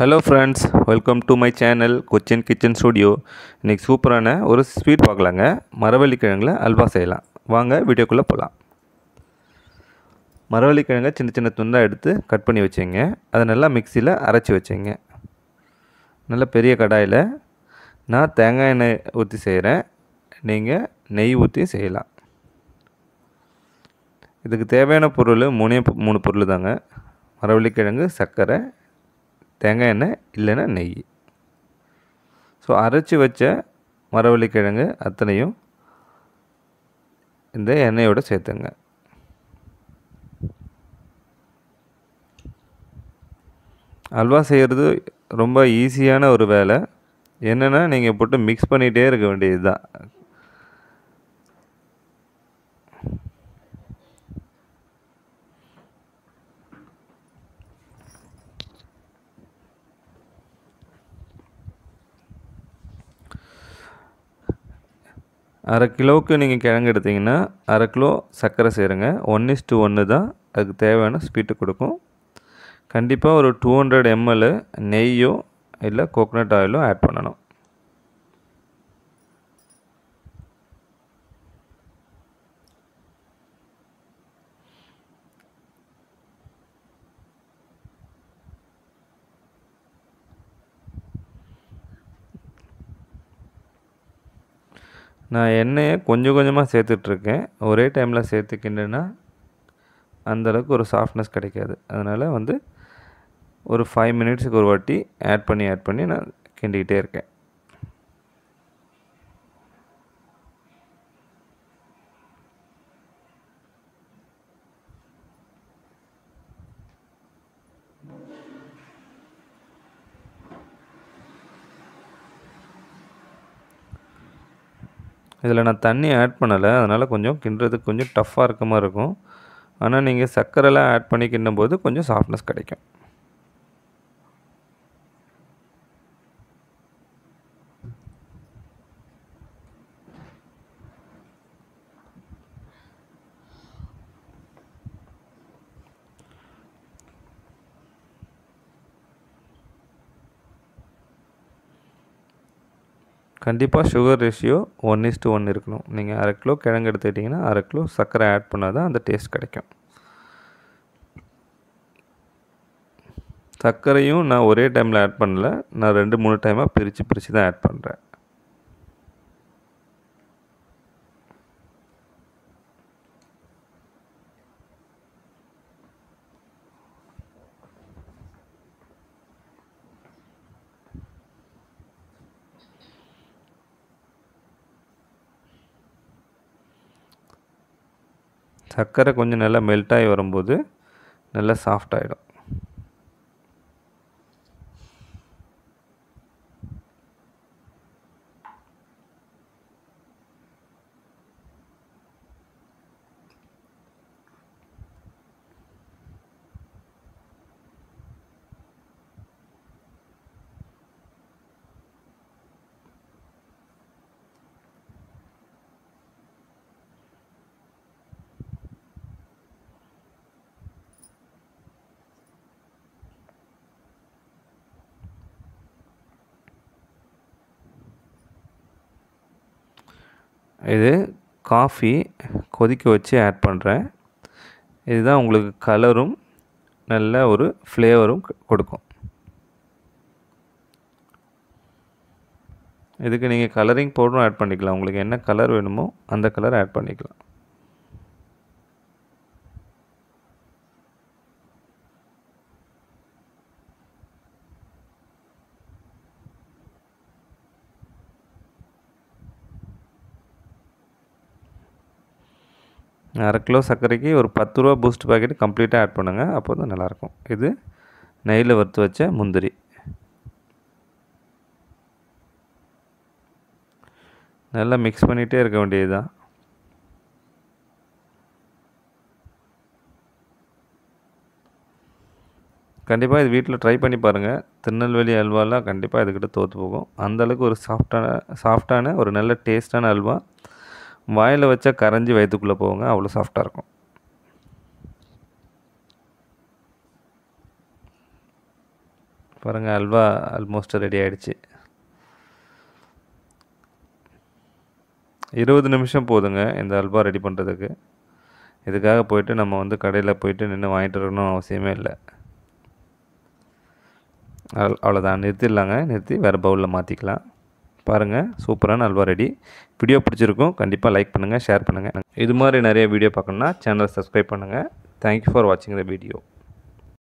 hello friends welcome to my channel Cochin kitchen studio இன்றைக்கி சூப்பரான ஒரு ஸ்வீட் பார்க்கலாங்க மரவள்ளிக்கிழங்கில் அல்வா செய்யலாம் வாங்க வீடியோக்குள்ளே போகலாம் மரவள்ளிக்கிழங்கை சின்ன சின்ன துண்டாக எடுத்து கட் பண்ணி வச்சுங்க அதை நல்லா மிக்சியில் அரைச்சி வச்சுங்க நல்லா பெரிய கடாயில் நான் தேங்காய் எண்ணெய் ஊற்றி செய்கிறேன் நீங்கள் நெய் ஊற்றி செய்யலாம் இதுக்கு தேவையான பொருள் மூணே மூணு பொருள் தாங்க மரவள்ளிக்கிழங்கு சர்க்கரை தேங்காய் எண்ணெய் இல்லைன்னா நெய் ஸோ அரைச்சி வச்ச மரவள்ளிக்கிழங்கு அத்தனையும் இந்த எண்ணெயோடு சேர்த்துங்க அல்வா செய்கிறது ரொம்ப ஈஸியான ஒரு வேலை என்னென்னா நீங்கள் போட்டு மிக்ஸ் பண்ணிகிட்டே இருக்க வேண்டியது தான் அரை கிலோவுக்கு நீங்கள் கிழங்கு எடுத்திங்கன்னா அரை கிலோ சர்க்கரை சேருங்க ஒன் இஸ் டூ ஒன்று தான் அதுக்கு தேவையான ஸ்வீட்டு கொடுக்கும் கண்டிப்பாக ஒரு டூ ஹண்ட்ரட் எம்எல்லு நெய்யோ இல்லை கோக்கனட் ஆயிலோ ஆட் பண்ணணும் நான் எண்ணெயை கொஞ்சம் கொஞ்சமாக சேர்த்துட்ருக்கேன் ஒரே டைமில் சேர்த்துக்கின்றேன்னா அந்தளவுக்கு ஒரு சாஃப்ட்னஸ் கிடைக்காது அதனால் வந்து ஒரு ஃபைவ் மினிட்ஸுக்கு ஒரு வாட்டி ஆட் பண்ணி ஆட் பண்ணி நான் கிண்டிக்கிட்டே இருக்கேன் இதில் நான் தண்ணி ஆட் பண்ணலை அதனால் கொஞ்சம் கிண்டுறதுக்கு கொஞ்சம் டஃப்பாக இருக்க மாதிரி இருக்கும் ஆனால் நீங்கள் சர்க்கரைலாம் ஆட் பண்ணி போது கொஞ்சம் சாஃப்ட்னஸ் கிடைக்கும் கண்டிப்பாக sugar ratio one is to one இருக்கணும் நீங்கள் அரை கிலோ கிழங்கு எடுத்துக்கிட்டிங்கன்னா அரை கிலோ சர்க்கரை ஆட் பண்ணால் தான் அந்த டேஸ்ட் கிடைக்கும் சர்க்கரையும் நான் ஒரே டைமில் ஆட் பண்ணல நான் ரெண்டு மூணு டைமாக பிரித்து பிரித்து தான் ஆட் பண்ணுறேன் சர்க்கரை கொஞ்சம் நல்லா மெல்ட் ஆகி வரும்போது நல்லா சாஃப்ட் ஆகிடும் இது காஃபி கொதிக்க வச்சு ஆட் பண்ணுறேன் இதுதான் உங்களுக்கு கலரும் நல்ல ஒரு ஃப்ளேவரும் கொடுக்கும் இதுக்கு நீங்கள் கலரிங் பவுடரும் ஆட் பண்ணிக்கலாம் உங்களுக்கு என்ன கலர் வேணுமோ அந்த கலர் ஆட் பண்ணிக்கலாம் அரை கிலோ சர்க்கரைக்கு ஒரு பத்து ரூபா பூஸ்ட் பாக்கெட் கம்ப்ளீட்டாக ஆட் பண்ணுங்கள் அப்போ தான் நல்லாயிருக்கும் இது நெய்யில் வறுத்து வச்ச முந்திரி நல்லா மிக்ஸ் பண்ணிகிட்டே இருக்க வேண்டியது தான் கண்டிப்பாக இது வீட்டில் ட்ரை பண்ணி பாருங்கள் திருநெல்வேலி அல்வாலாம் கண்டிப்பாக இதுக்கிட்ட தோற்று போகும் அந்தளவுக்கு ஒரு சாஃப்டான சாஃப்டான ஒரு நல்ல டேஸ்டான அல்வா வாயில் வச்சா கரைஞ்சி வயிற்றுக்குள்ளே போங்க அவ்வளோ சாஃப்டாக இருக்கும் பாருங்கள் அல்வா ஆல்மோஸ்ட் ரெடி ஆகிடுச்சு இருபது நிமிஷம் போதுங்க இந்த அல்வா ரெடி பண்ணுறதுக்கு இதுக்காக போயிட்டு நம்ம வந்து கடையில் போயிட்டு நின்று வாங்கிட்டு வரணும்னு அவசியமே இல்லை அவ்வளோதான் நிறுத்திடலாங்க நிறுத்தி வேறு பவுலில் மாற்றிக்கலாம் பாருங்கள் சூப்பரான அல்வா ரெடி வீடியோ பிடிச்சிருக்கும் கண்டிப்பாக லைக் பண்ணுங்கள் ஷேர் பண்ணுங்கள் இது மாதிரி நிறைய வீடியோ பார்க்கணுன்னா சேனலை சப்ஸ்கிரைப் பண்ணுங்கள் தேங்க்யூ ஃபார் வாட்சிங் த வீடியோ